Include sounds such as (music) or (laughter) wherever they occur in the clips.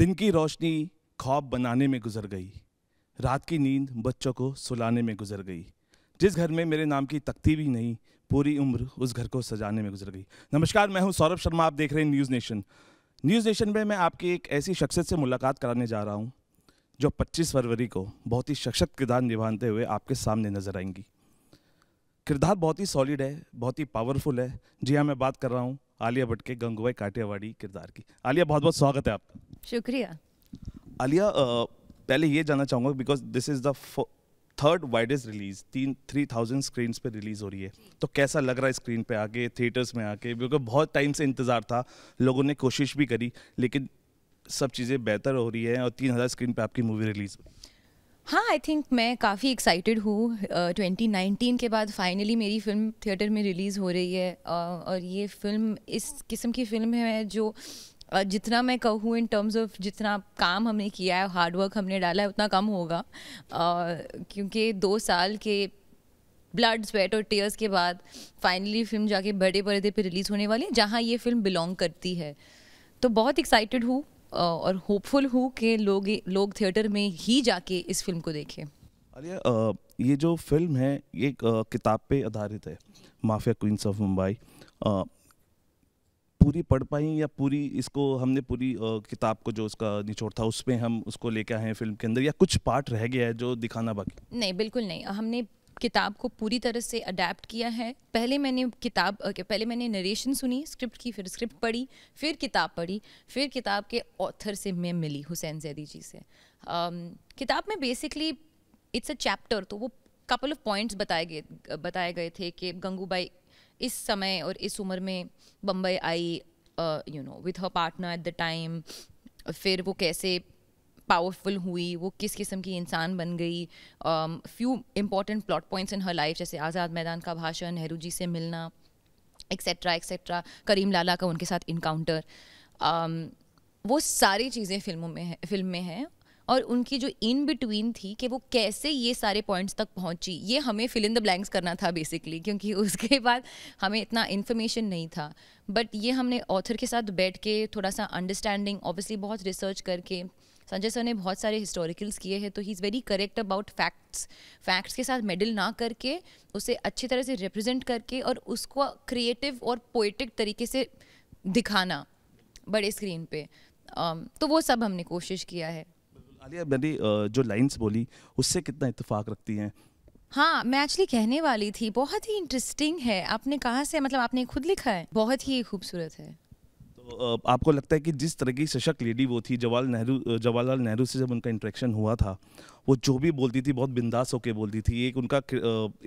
दिन की रोशनी ख्वाब बनाने में गुजर गई रात की नींद बच्चों को सुलाने में गुजर गई जिस घर में मेरे नाम की तख्ती भी नहीं पूरी उम्र उस घर को सजाने में गुजर गई नमस्कार मैं हूं सौरभ शर्मा आप देख रहे हैं न्यूज़ नेशन न्यूज़ नेशन में मैं आपकी एक ऐसी शख्सियत से मुलाकात कराने जा रहा हूं जो 25 फरवरी को बहुत ही सशक्त किरदार निभाते हुए आपके सामने नज़र आएंगी किरदार बहुत ही सॉलिड है बहुत ही पावरफुल है जी हाँ मैं बात कर रहा हूँ आलिया भट्ट के गंगूबाई काठियावाड़ी किरदार की आलिया बहुत बहुत स्वागत है आपका शुक्रिया आलिया पहले ये जानना चाहूँगा because this is the third widest release तीन थ्री थाउजेंड स्क्रीन पे रिलीज हो रही है तो कैसा लग रहा है स्क्रीन पे आके थिएटर्स में आके बिल्कुल बहुत टाइम से इंतज़ार था लोगों ने कोशिश भी करी लेकिन सब चीज़ें बेहतर हो रही हैं और तीन हज़ार स्क्रीन पर आपकी मूवी रिलीज़ हुई हाँ आई थिंक मैं काफ़ी एक्साइटेड हूँ ट्वेंटी नाइनटीन के बाद फाइनली मेरी फ़िल्म थिएटर में रिलीज़ हो रही है uh, और ये फ़िल्म इस किस्म की फ़िल्म है जो uh, जितना मैं कहूँ इन टर्म्स ऑफ जितना काम हमने किया है हार्डवर्क हमने डाला है उतना कम होगा uh, क्योंकि दो साल के ब्लड स्वेट और टेयर्स के बाद फाइनली फिल्म जाके बड़े पर्दे पर रिलीज़ होने वाली है जहाँ ये फिल्म बिलोंग करती है तो बहुत एक्साइटेड हूँ और होपफुल हूँ कि लोग लोग थिएटर में ही जाके इस फिल्म को देखें अलिया ये जो फिल्म है ये किताब पे आधारित है माफिया क्वींस ऑफ मुंबई पूरी पढ़ पाई या पूरी इसको हमने पूरी किताब को जो उसका निचोड़ था उसमें हम उसको लेके आए हैं फिल्म के अंदर या कुछ पार्ट रह गया है जो दिखाना बाकी नहीं बिल्कुल नहीं हमने किताब को पूरी तरह से अडेप्ट किया है पहले मैंने किताब पहले मैंने नरेशन सुनी स्क्रिप्ट की फिर स्क्रिप्ट पढ़ी फिर किताब पढ़ी फिर किताब के ऑथर से मैं मिली हुसैन जैदी जी से um, किताब में बेसिकली इट्स अ चैप्टर तो वो कपल ऑफ पॉइंट्स बताए गए बताए गए थे कि गंगूबाई इस समय और इस उम्र में बम्बई आई you know with her partner at the time फिर वो कैसे पावरफुल हुई वो किस किस्म की इंसान बन गई few important plot points in her life जैसे आज़ाद मैदान का भाषण नेहरू जी से मिलना एक्सेट्रा एक्सेट्रा करीम लाला का उनके साथ इनकाउंटर um, वो सारी चीज़ें फिल्मों में है फिल्म में हैं और उनकी जो इन बिटवीन थी कि वो कैसे ये सारे पॉइंट्स तक पहुंची ये हमें फिल इन द ब्लैंक्स करना था बेसिकली क्योंकि (laughs) उसके बाद हमें इतना इन्फॉर्मेशन नहीं था बट ये हमने ऑथर के साथ बैठ के थोड़ा सा अंडरस्टैंडिंग ऑब्वियसली बहुत रिसर्च करके संजय सर ने बहुत सारे हिस्टोरिकल्स किए हैं तो he is very correct about facts facts के साथ मेडल ना करके उसे अच्छी तरह से रिप्रेजेंट करके और उसको क्रिएटिव और पोइटिक तरीके से दिखाना बड़े स्क्रीन पे um, तो वो सब हमने कोशिश किया है आलिया मैंने जो लाइंस बोली उससे कितना इतफाक रखती हैं हाँ मैं एक्चुअली कहने वाली थी बहुत ही इंटरेस्टिंग है आपने कहा से मतलब आपने खुद लिखा है बहुत ही खूबसूरत है आपको लगता है कि जिस तरह की सशक्त लेडी वो थी जवाहरलाल नेहरू जवाहरलाल नेहरू से जब उनका इंटरेक्शन हुआ था वो जो भी बोलती थी बहुत बिंदास होकर बोलती थी एक उनका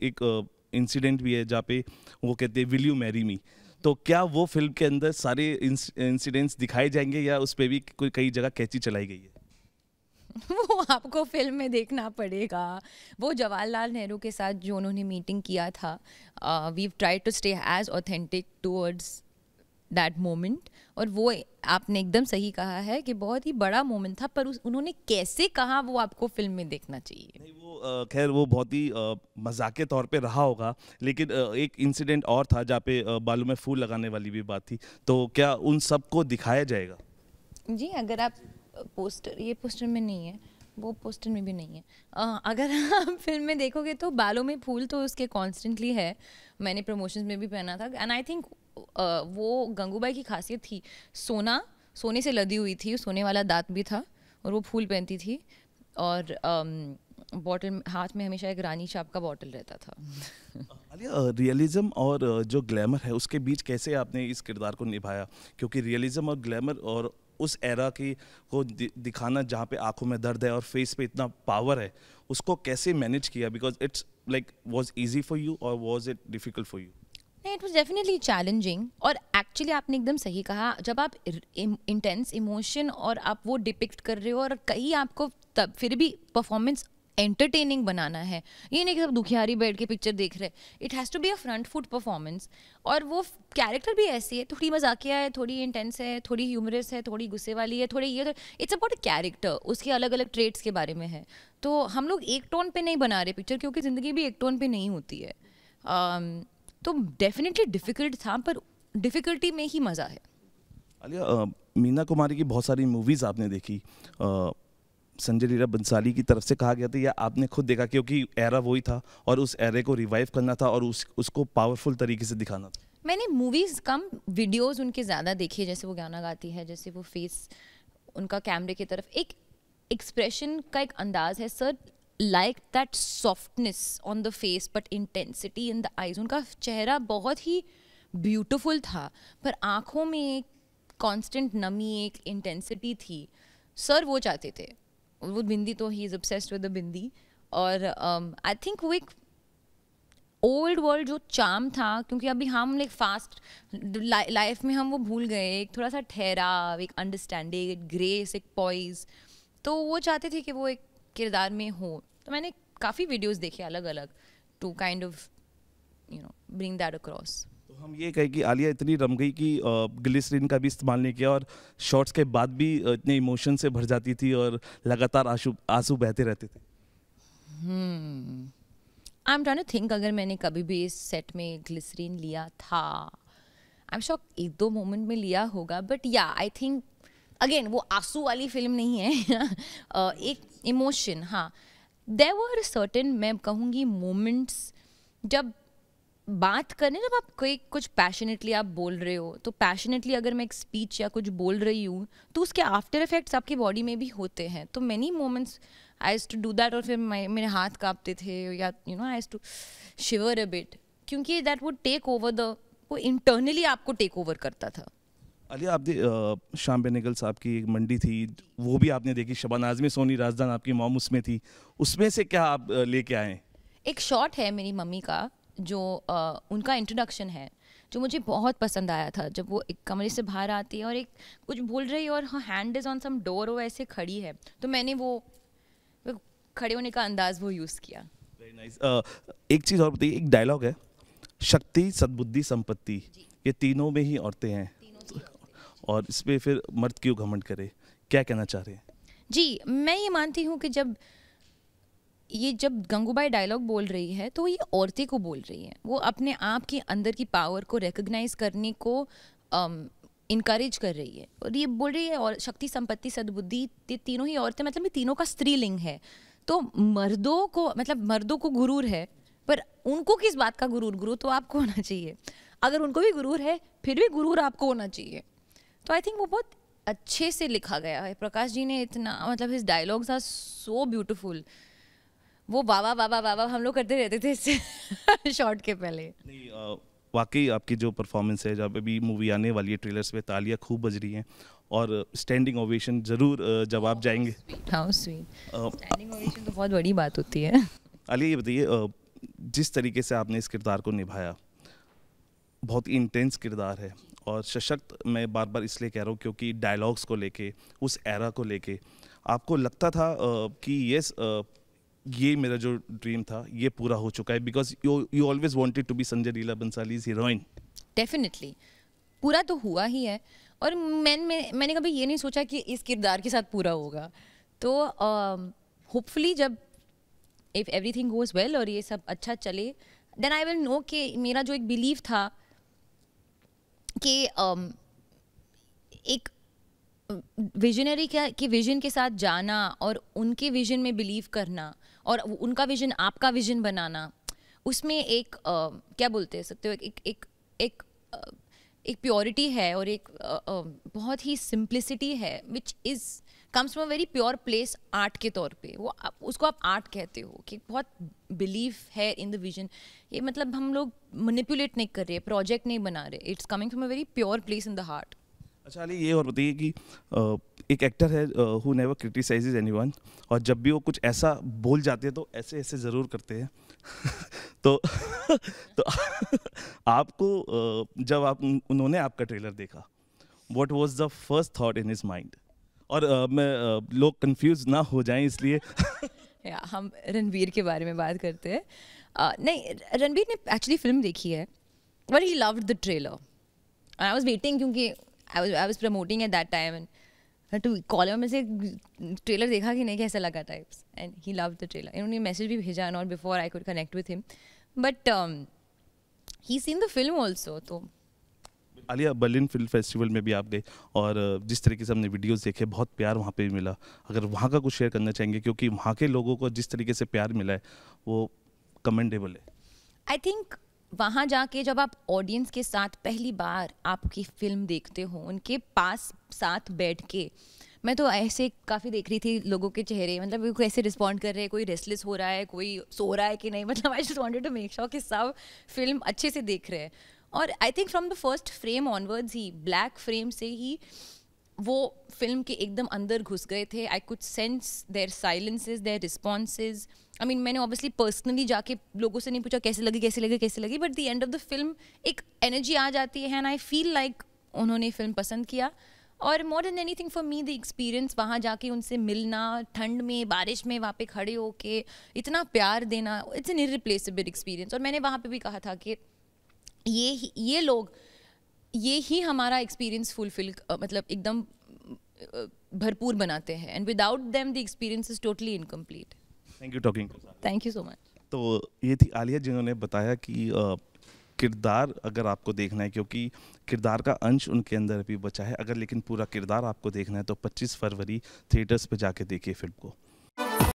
एक इंसिडेंट भी है जहाँ पे वो कहते हैं विल यू मैरी मी तो क्या वो फिल्म के अंदर सारे इंसिडेंट्स दिखाए जाएंगे या उस पर भी कोई कई जगह कैची चलाई गई है (laughs) वो आपको फिल्म में देखना पड़ेगा वो जवाहरलाल नेहरू के साथ जो उन्होंने मीटिंग किया था we try to stay as authentic towards that moment और वो आपने एकदम सही कहा है कि बहुत ही बड़ा मोमेंट था पर उस उन्होंने कैसे कहा वो आपको फिल्म में देखना चाहिए नहीं वो खैर वो बहुत ही मजाक के तौर पे रहा होगा लेकिन आ, एक इंसिडेंट और था जहाँ पे बालों में फूल लगाने वाली भी बात थी तो क्या उन सबको दिखाया जाएगा जी अगर आप पोस्टर ये पोस्टर में नहीं है वो पोस्टर में भी नहीं है आ, अगर आप फिल्म में देखोगे तो बालों में फूल तो उसके कॉन्स्टेंटली है मैंने प्रमोशंस में भी पहना था एंड आई थिंक वो गंगूबाई की खासियत थी सोना सोने से लदी हुई थी सोने वाला दांत भी था और वो फूल पहनती थी और बॉटल हाथ में हमेशा एक रानी शाप का बॉटल रहता था रियलिज्म और जो ग्लैमर है उसके बीच कैसे आपने इस किरदार को निभाया क्योंकि रियलिज्म और ग्लैमर और उस एरा की को दिखाना जहाँ पे आंखों में दर्द है और फेस पे इतना पावर है उसको कैसे मैनेज किया because it's like was easy for you और was it difficult for you नहीं इट वॉज डेफिनेटली चैलेंजिंग और एक्चुअली आपने एकदम सही कहा जब आप इंटेंस इमोशन और आप वो डिपिक्ट कर रहे हो और कहीं आपको तब फिर भी परफॉर्मेंस एंटरटेनिंग बनाना है ये नहीं कि सब दुखियारी बैठ के पिक्चर देख रहे it has to be a front foot performance और वो कैरेक्टर भी ऐसी है थोड़ी मजाकिया है थोड़ी इंटेंस है थोड़ी ह्यूमरस है थोड़ी गुस्से वाली है थोड़ी ये इट्स अबाउट अ कैरेक्टर उसके अलग अलग ट्रेट्स के बारे में है तो हम लोग एक टोन पर नहीं बना रहे पिक्चर क्योंकि ज़िंदगी भी एक टोन पर नहीं होती है um, तो डेफिनेटली डिफ़िकल्ट था पर डिफ़िकल्टी में ही मज़ा है अलिया मीना कुमारी की बहुत सारी मूवीज़ आपने देखी uh, संजय लीला बंसाली की तरफ से कहा गया था या आपने खुद देखा क्योंकि एरा वही था और उस एरे को रिवाइव करना था और उस उसको पावरफुल तरीके से दिखाना था मैंने मूवीज़ कम वीडियोस उनके ज़्यादा देखी जैसे वो गाना गाती है जैसे वो फेस उनका कैमरे की तरफ एक एक्सप्रेशन का एक अंदाज है sir like that softness on the face but intensity in the eyes उनका चेहरा बहुत ही ब्यूटिफुल था पर आँखों में एक कॉन्स्टेंट नमी एक इंटेंसिटी थी सर वो चाहते थे वो बिंदी तो he is obsessed with the bindi और आई um, थिंक वो एक ओल्ड वर्ल्ड जो चाम था क्योंकि अभी हम लाइक फास्ट लाइफ में हम वो भूल गए एक थोड़ा सा ठहराव एक अंडरस्टैंडिंग एक ग्रेस एक पॉइज तो वो चाहते थे कि वो एक किरदार में हो तो मैंने काफ़ी वीडियोज़ देखे अलग अलग to kind of you know bring that across हम ये कहें कि आलिया इतनी रम गई कि ग्लिसरीन का भी इस्तेमाल नहीं किया और शॉर्ट्स के बाद भी इतने इमोशन से भर जाती थी और लगातार आंसू आंसू बहते रहते थे आई एम टू थिंक अगर मैंने कभी भी इस सेट में ग्लिसरीन लिया था आई एम शॉक एक दो मोमेंट में लिया होगा बट या आई थिंक अगेन वो आंसू वाली फिल्म नहीं है (laughs) एक इमोशन हाँ देर वर सर्टन मैं कहूँगी मोमेंट्स जब बात करें जब आप कोई कुछ पैशनेटली आप बोल रहे हो तो पैशनेटली अगर मैं एक स्पीच या कुछ बोल रही हूँ तो उसके आफ्टर इफेक्ट्स आपकी बॉडी में भी होते हैं तो many moments I used to do that और फिर मेरे हाथ कांपते थे या you know I used to shiver a bit क्योंकि that would take over the वो इंटरनली आपको टेक ओवर करता था अलिया आप शाम बेनेगल साहब की एक मंडी थी वो भी आपने देखी शबान आजमी सोनी राजदान आपकी मॉम उसमें थी उसमें से क्या आप लेके आए एक शॉट है मेरी मम्मी का जो उनका इंट्रोडक्शन है जो मुझे बहुत पसंद आया था जब वो एक कमरे से बाहर आती है और एक कुछ बोल रही है और हाँ hand is on some door वो ऐसे खड़ी है तो मैंने वो खड़े होने का अंदाज वो यूज़ किया nice. uh, एक चीज़ और बताइए एक डायलॉग है शक्ति सद्बुद्धि संपत्ति ये तीनों में ही औरतें हैं और इस पर फिर मर्द क्यों घमंड करे क्या कहना चाह रहे हैं जी मैं ये मानती हूँ कि जब ये जब गंगूबाई डायलॉग बोल रही है तो ये औरतें को बोल रही है वो अपने आप के अंदर की पावर को रिकग्नाइज करने को इनक्रेज um, कर रही है और ये बोल रही है और शक्ति संपत्ति सद्बुद्धि तीनों ही औरतें मतलब ये तीनों का स्त्रीलिंग है तो मर्दों को मतलब मर्दों को गुरूर है पर उनको किस बात का गुरूर गुरु तो आपको होना चाहिए अगर उनको भी गुरूर है फिर भी गुरूर आपको होना चाहिए तो आई थिंक वो बहुत अच्छे से लिखा गया है प्रकाश जी ने इतना मतलब his dialogues are so beautiful वो बाबा बाबा बाबा हम लोग करते रहते थे इससे (laughs) शॉर्ट के पहले नहीं वाकई आपकी जो परफॉर्मेंस है जब अभी मूवी आने वाली है ट्रेलर्स पे तालियां खूब बज रही हैं और स्टैंडिंग ओवेशन ज़रूर जब आप जाएंगे हाँ स्वीट स्टैंडिंग ओवेशन तो बहुत बड़ी बात होती है अली ये बताइए जिस तरीके से आपने इस किरदार को निभाया बहुत ही इंटेंस किरदार है और सशक्त मैं बार बार इसलिए कह रहा हूँ क्योंकि डायलॉग्स को लेके उस एरा को लेके आपको लगता था कि यस ये मेरा जो ड्रीम था ये पूरा हो चुका है because you always wanted to be Sanjay Leela Bhansali's heroine definitely पूरा तो हुआ ही है और मैंने मैं, मैंने कभी ये नहीं सोचा कि इस किरदार के साथ पूरा होगा तो होपफुली um, uh, जब if everything goes well और ये सब अच्छा चले देन आई विल नो कि मेरा जो एक बिलीव था कि um, एक विजनरी का के विजन के साथ जाना और उनके विजन में बिलीव करना और उनका विजन आपका विजन बनाना उसमें एक आ, क्या बोलते सकते हो एक एक एक uh, एक प्योरिटी है और एक बहुत ही सिंप्लिसिटी है which is comes from a very pure place art के तौर पे वो आप, उसको आप आर्ट कहते हो कि बहुत बिलीव है इन द विजन ये मतलब हम लोग मनिपुलेट नहीं कर रहे प्रोजेक्ट नहीं बना रहे it's coming from a very pure place in the heart अच्छा अली ये और बताइए कि एक एक्टर है हु नेवर क्रिटिसाइजेज एनीवन और जब भी वो कुछ ऐसा बोल जाते हैं तो ऐसे ऐसे ज़रूर करते हैं (laughs) तो (laughs) तो (laughs) आपको जब आप उन्होंने आपका ट्रेलर देखा what was the first thought in his mind और मैं लोग कंफ्यूज ना हो जाएं इसलिए या हम रणवीर के बारे में बात करते हैं नहीं रणवीर ने एक्चुअली फिल्म देखी है but he loved the trailer I was waiting क्योंकि I was I was promoting at that time and to caller में से ट्रेलर देखा कि नहीं कैसा लगा types and he love the trailer इन्होंने मैसेज भी भेजा not before I could connect with him but he seen the film also तो आलिया बर्लिन फिल्म फेस्टिवल में भी आप गए और uh, जिस तरीके से हमने वीडियोस देखे बहुत प्यार वहाँ पे मिला अगर वहाँ का कुछ शेयर करना चाहेंगे क्योंकि वहाँ के लोगों को जिस तरीके से प्यार मिला है वो कमेंडेबल है आई थिंक वहाँ जाके जब आप ऑडियंस के साथ पहली बार आपकी फिल्म देखते हो उनके पास साथ बैठ के मैं तो ऐसे काफ़ी देख रही थी लोगों के चेहरे मतलब कैसे रिस्पॉन्ड कर रहे हैं कोई रेस्टलेस हो रहा है कोई सो रहा है कि नहीं मतलब I just wanted to make sure कि सब फिल्म अच्छे से देख रहे हैं और I think from the first frame onwards ही ब्लैक फ्रेम से ही वो फिल्म के एकदम अंदर घुस गए थे I could sense their silences their responses I mean मैंने ऑब्वियसली पर्सनली जाके लोगों से नहीं पूछा कैसे लगी कैसे लगी कैसे लगी but the end of the film एक एनर्जी आ जाती है एंड आई फील लाइक उन्होंने फिल्म पसंद किया और more than anything for me the experience वहाँ जाके उनसे मिलना ठंड में बारिश में वहाँ पे खड़े होके इतना प्यार देना इट्स एन इरिप्लेसेबल एक्सपीरियंस और मैंने वहाँ पे भी कहा था कि ये ये लोग ये ही हमारा एक्सपीरियंस फुलफिल मतलब एकदम भरपूर बनाते हैं and without them the experience is totally incomplete thank you talking thank you so much तो ये थी आलिया जिन्होंने बताया कि किरदार अगर आपको देखना है क्योंकि किरदार का अंश उनके अंदर भी बचा है अगर लेकिन पूरा किरदार आपको देखना है तो 25 फरवरी थिएटर्स पे जाके देखिए फिल्म को